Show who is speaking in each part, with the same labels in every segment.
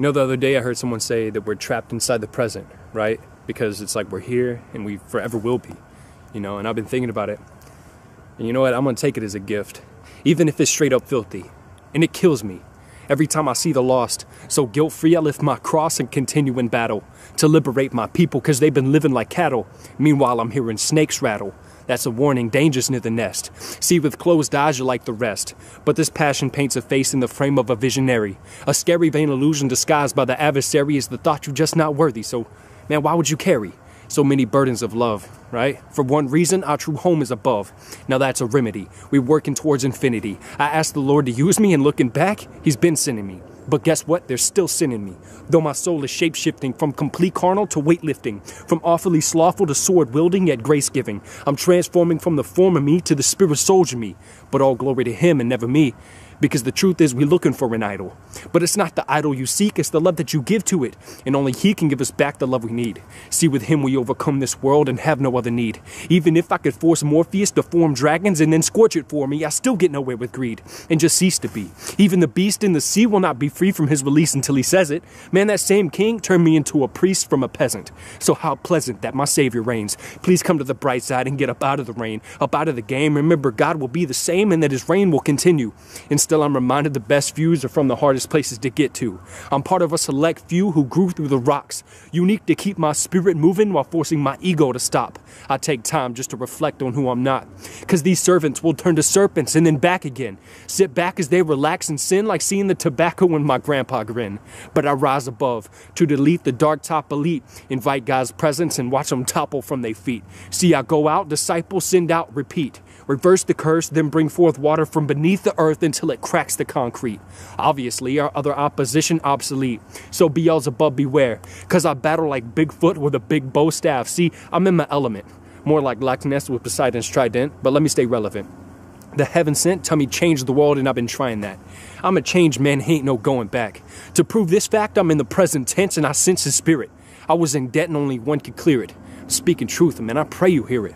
Speaker 1: You know, the other day I heard someone say that we're trapped inside the present, right? Because it's like we're here and we forever will be, you know, and I've been thinking about it. And you know what? I'm going to take it as a gift, even if it's straight up filthy. And it kills me every time I see the lost. So guilt free, I lift my cross and continue in battle to liberate my people because they've been living like cattle. Meanwhile, I'm hearing snakes rattle. That's a warning, danger's near the nest. See with closed eyes, you're like the rest. But this passion paints a face in the frame of a visionary. A scary, vain illusion disguised by the adversary is the thought you're just not worthy. So, man, why would you carry? so many burdens of love, right? For one reason, our true home is above. Now that's a remedy. We're working towards infinity. I asked the Lord to use me, and looking back, He's been sending me. But guess what? There's still sin in me. Though my soul is shapeshifting from complete carnal to weightlifting, from awfully slothful to sword wielding yet grace giving. I'm transforming from the former me to the spirit soldier me. But all glory to him and never me. Because the truth is, we're looking for an idol. But it's not the idol you seek, it's the love that you give to it. And only He can give us back the love we need. See, with Him, we overcome this world and have no other need. Even if I could force Morpheus to form dragons and then scorch it for me, I still get nowhere with greed and just cease to be. Even the beast in the sea will not be free from his release until he says it. Man, that same king turned me into a priest from a peasant. So how pleasant that my Savior reigns. Please come to the bright side and get up out of the rain, up out of the game. Remember, God will be the same and that his reign will continue. Instead Still, I'm reminded the best views are from the hardest places to get to. I'm part of a select few who grew through the rocks, unique to keep my spirit moving while forcing my ego to stop. I take time just to reflect on who I'm not. Cause these servants will turn to serpents and then back again. Sit back as they relax and sin like seeing the tobacco in my grandpa grin. But I rise above to delete the dark top elite, invite God's presence and watch them topple from their feet. See, I go out, disciple, send out, repeat reverse the curse, then bring forth water from beneath the earth until it cracks the concrete. Obviously, our other opposition obsolete. So Beelzebub beware, cause I battle like Bigfoot with a big bow staff. See, I'm in my element. More like Loch Ness with Poseidon's trident, but let me stay relevant. The heaven sent tell me change the world and I've been trying that. I'm a changed man, ain't no going back. To prove this fact, I'm in the present tense and I sense his spirit. I was in debt and only one could clear it. I'm speaking truth, man, I pray you hear it.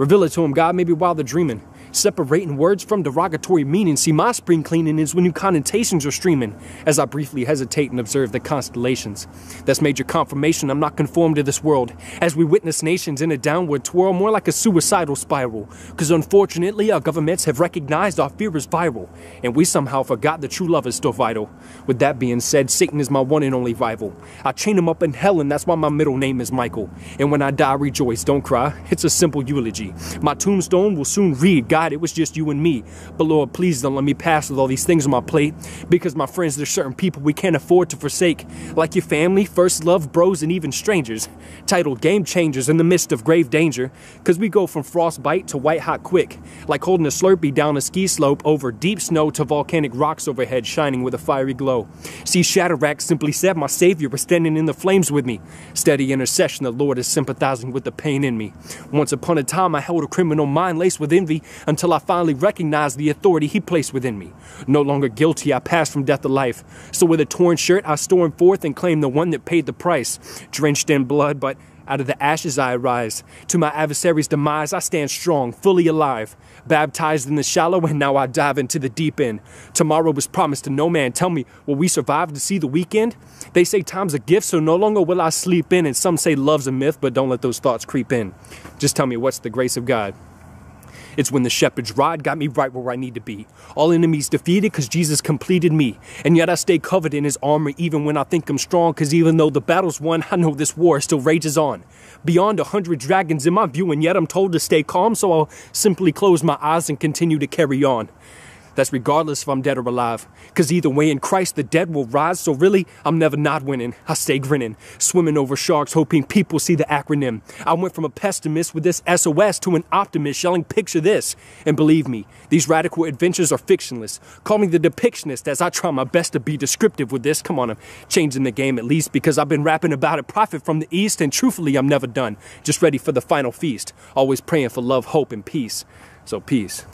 Speaker 1: Reveal it to him, God, maybe while they're dreaming separating words from derogatory meaning. See, my spring cleaning is when new connotations are streaming, as I briefly hesitate and observe the constellations. That's major confirmation I'm not conformed to this world, as we witness nations in a downward twirl more like a suicidal spiral, because unfortunately our governments have recognized our fear is viral, and we somehow forgot the true love is still vital. With that being said, Satan is my one and only rival. I chain him up in hell, and that's why my middle name is Michael. And when I die, rejoice, don't cry. It's a simple eulogy. My tombstone will soon read, God God, it was just you and me. But Lord, please don't let me pass with all these things on my plate because, my friends, there's certain people we can't afford to forsake, like your family, first love, bros, and even strangers, titled Game Changers in the midst of grave danger, because we go from frostbite to white hot quick, like holding a Slurpee down a ski slope over deep snow to volcanic rocks overhead shining with a fiery glow. See, Shatterack simply said, My Savior was standing in the flames with me. Steady intercession, the Lord is sympathizing with the pain in me. Once upon a time, I held a criminal mind laced with envy until I finally recognized the authority he placed within me. No longer guilty, I passed from death to life. So with a torn shirt, I stormed forth and claimed the one that paid the price. Drenched in blood, but out of the ashes I arise. To my adversary's demise, I stand strong, fully alive. Baptized in the shallow, and now I dive into the deep end. Tomorrow was promised to no man. Tell me, will we survive to see the weekend? They say time's a gift, so no longer will I sleep in. And some say love's a myth, but don't let those thoughts creep in. Just tell me what's the grace of God. It's when the shepherd's rod got me right where I need to be. All enemies defeated because Jesus completed me. And yet I stay covered in his armor even when I think I'm strong because even though the battle's won, I know this war still rages on. Beyond a hundred dragons in my view and yet I'm told to stay calm so I'll simply close my eyes and continue to carry on. That's regardless if I'm dead or alive. Cause either way, in Christ, the dead will rise. So really, I'm never not winning. I stay grinning, swimming over sharks, hoping people see the acronym. I went from a pessimist with this SOS to an optimist yelling, Picture this. And believe me, these radical adventures are fictionless. Call me the depictionist as I try my best to be descriptive with this. Come on, I'm changing the game at least because I've been rapping about it, prophet from the East, and truthfully, I'm never done. Just ready for the final feast. Always praying for love, hope, and peace. So, peace.